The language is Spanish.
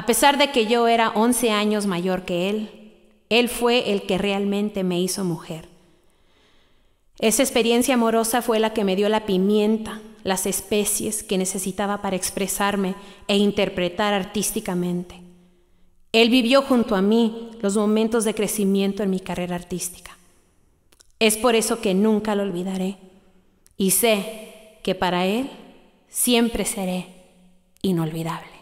A pesar de que yo era 11 años mayor que él, él fue el que realmente me hizo mujer. Esa experiencia amorosa fue la que me dio la pimienta, las especies que necesitaba para expresarme e interpretar artísticamente. Él vivió junto a mí los momentos de crecimiento en mi carrera artística. Es por eso que nunca lo olvidaré y sé que para Él siempre seré inolvidable.